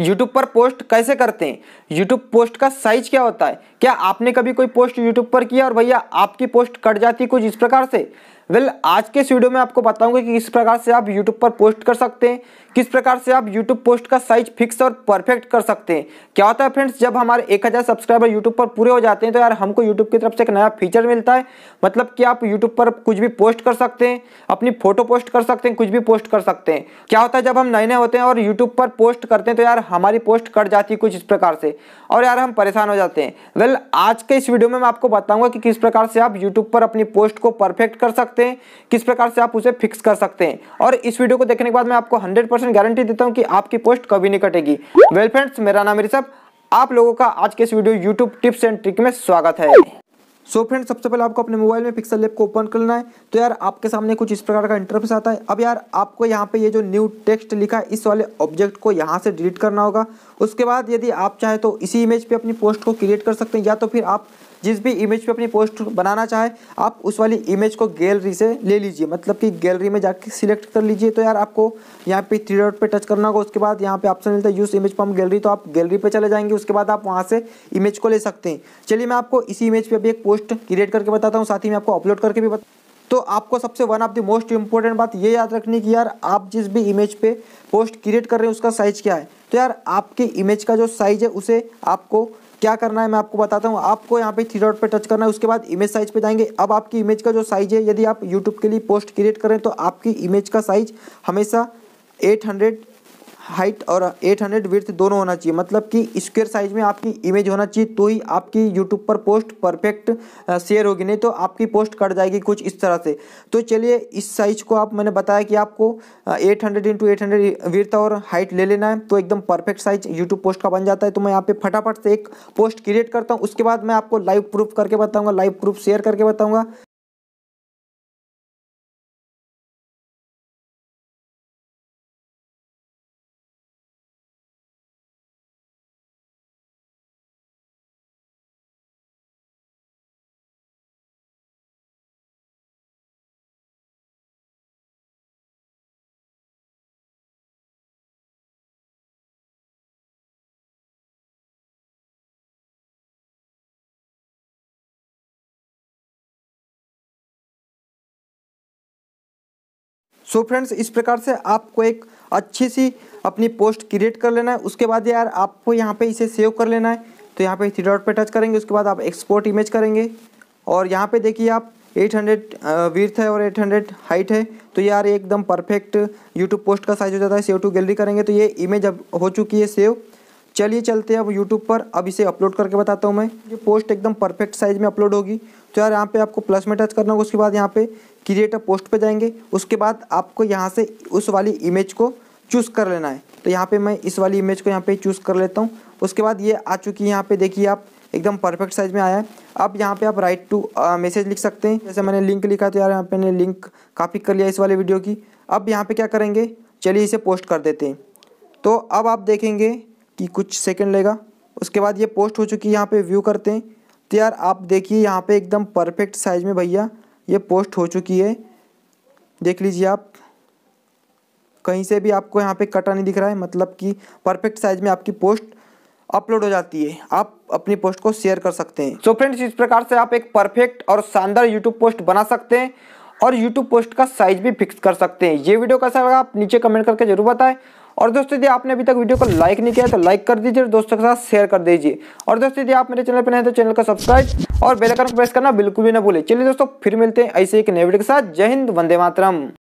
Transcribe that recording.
YouTube पर post कैसे करते हैं यूट्यूब पोस्ट का साइज क्या होता है क्या आपने कभी कोई पोस्ट यूट्यूब पर किया और भैया आपकी पोस्ट कट जाती कुछ इस प्रकार से वेल well, आज के इस वीडियो में आपको बताऊंगा कि किस प्रकार से आप YouTube पर पोस्ट कर सकते हैं किस प्रकार से आप YouTube पोस्ट का साइज फिक्स और परफेक्ट कर सकते हैं क्या होता है फ्रेंड्स जब हमारे 1000 सब्सक्राइबर YouTube पर पूरे हो जाते हैं तो यार हमको YouTube की तरफ से एक नया फीचर मिलता है मतलब कि आप YouTube पर कुछ भी पोस्ट कर सकते हैं अपनी फोटो पोस्ट कर सकते हैं कुछ भी पोस्ट कर सकते हैं क्या होता है जब हम नए नए होते हैं और यूट्यूब पर पोस्ट करते हैं तो यार हमारी पोस्ट कट जाती है कुछ इस प्रकार से और यार हम परेशान हो जाते हैं वेल आज के इस वीडियो में मैं आपको बताऊंगा कि किस प्रकार से आप यूट्यूब पर अपनी पोस्ट को परफेक्ट कर सकते हैं किस प्रकार से आप उसे फिक्स कर सकते हैं और इस वीडियो को देखने के बाद मैं आपको हंड्रेड गारंटी देता हूँ कि आपकी पोस्ट कभी नहीं कटेगी वेल फ्रेंड्स मेरा नाम ऋषभ आप लोगों का आज के इस video YouTube tips and trick में स्वागत है सो फ्रेंड सबसे पहले आपको अपने मोबाइल में पिक्सल लेप को ओपन करना है तो यार आपके सामने कुछ इस प्रकार का इंटरफेस आता है अब यार आपको यहाँ पे ये जो न्यू टेक्स्ट लिखा है इस वाले ऑब्जेक्ट को यहाँ से डिलीट करना होगा उसके बाद यदि आप चाहे तो इसी इमेज पे अपनी पोस्ट को क्रिएट कर सकते हैं या तो फिर आप जिस भी इमेज पे अपनी पोस्ट बनाना चाहे आप उस वाली इमेज को गैलरी से ले लीजिए मतलब कि गैलरी में जाके सिलेक्ट कर लीजिए तो यार आपको यहाँ पे थ्री डॉट पे टच करना होगा उसके बाद यहाँ पे ऑप्शन मिलता है यूज़ इमेज पम्प गैलरी तो आप गैलरी पे चले जाएंगे उसके बाद आप वहाँ से इमेज को ले सकते हैं चलिए मैं आपको इसी इमेज पर अभी एक पोस्ट क्रिएट करके बताता हूँ साथ ही मैं आपको अपलोड करके भी बता तो आपको सबसे one of the most important बात ये याद रखनी कि यार आप जिस भी इमेज पे पोस्ट क्रिएट कर रहे हैं उसका साइज़ क्या है तो यार आपकी इमेज का जो साइज़ है उसे आपको क्या करना है मैं आपको बताता हूँ आपको यहाँ पे थ्री डॉट पे टच करना है उसके बाद इमेज साइज पे जाएंगे अब आपकी इमेज का जो साइज है यदि आप यूट्यूब के लिए पोस्ट क्रिएट करें तो आपकी इमेज का साइज हमेशा एट हंड्रेड हाइट और 800 हंड्रेड विर्थ दोनों होना चाहिए मतलब कि स्क्वेयर साइज में आपकी इमेज होना चाहिए तो ही आपकी यूट्यूब पर पोस्ट परफेक्ट शेयर होगी नहीं तो आपकी पोस्ट कट जाएगी कुछ इस तरह से तो चलिए इस साइज को आप मैंने बताया कि आपको eight hundred into eight hundred width और हाइट ले लेना है तो एकदम परफेक्ट साइज यूट्यूब पोस्ट का बन जाता है तो मैं यहाँ पे फटाफट से एक पोस्ट क्रिएट करता हूँ उसके बाद मैं आपको लाइव प्रूफ करके बताऊँगा लाइव प्रूफ शेयर करके बताऊँगा सो फ्रेंड्स इस प्रकार से आपको एक अच्छी सी अपनी पोस्ट क्रिएट कर लेना है उसके बाद यार आपको यहाँ पे इसे सेव कर लेना है तो यहाँ पे थ्री डॉट पे टच करेंगे उसके बाद आप एक्सपोर्ट इमेज करेंगे और यहाँ पे देखिए आप 800 हंड्रेड वीर्थ है और 800 हाइट है तो यार एकदम परफेक्ट यूट्यूब पोस्ट का साइज हो जाता है सेव टू गैलरी करेंगे तो ये इमेज अब हो चुकी है सेव चलिए चलते हैं अब यूट्यूब पर अब इसे अपलोड करके बताता हूँ मैं ये पोस्ट एकदम परफेक्ट साइज़ में अपलोड होगी तो यार यहाँ पे आपको प्लस में टच करना होगा उसके बाद यहाँ पे क्रिएट अ पोस्ट पे जाएंगे उसके बाद आपको यहाँ से उस वाली इमेज को चूज़ कर लेना है तो यहाँ पे मैं इस वाली इमेज को यहाँ पे चूज़ कर लेता हूँ उसके बाद ये आ चुकी है यहाँ पे देखिए आप एकदम परफेक्ट साइज़ में आया है अब यहाँ पे आप राइट टू मैसेज लिख सकते हैं जैसे मैंने लिंक लिखा तो यार यहाँ पे मैंने लिंक कापी कर लिया इस वाले वीडियो की अब यहाँ पे क्या करेंगे चलिए इसे पोस्ट कर देते हैं तो अब आप देखेंगे कि कुछ सेकंड लेगा उसके बाद ये पोस्ट हो चुकी है यहाँ पे व्यू करते हैं तो यार आप देखिए यहाँ पे एकदम परफेक्ट साइज़ में भैया ये पोस्ट हो चुकी है देख लीजिए आप कहीं से भी आपको यहाँ पे कटा नहीं दिख रहा है मतलब कि परफेक्ट साइज़ में आपकी पोस्ट अपलोड हो जाती है आप अपनी पोस्ट को शेयर कर सकते हैं सो so फ्रेंड्स इस प्रकार से आप एक परफेक्ट और शानदार यूट्यूब पोस्ट बना सकते हैं और यूट्यूब पोस्ट का साइज भी फिक्स कर सकते हैं ये वीडियो कैसा लगा आप नीचे कमेंट करके जरूर बताएं और दोस्तों यदि आपने अभी तक वीडियो को लाइक नहीं किया तो लाइक कर दीजिए और दोस्तों के साथ शेयर कर दीजिए और दोस्तों यदि आप मेरे चैनल पर नए तो चैनल को सब्सक्राइब और बेलकन को प्रेस करना बिल्कुल भी ना भूलें चलिए दोस्तों फिर मिलते हैं ऐसे एक नए वीडियो के साथ जय हिंद वंदे मातरम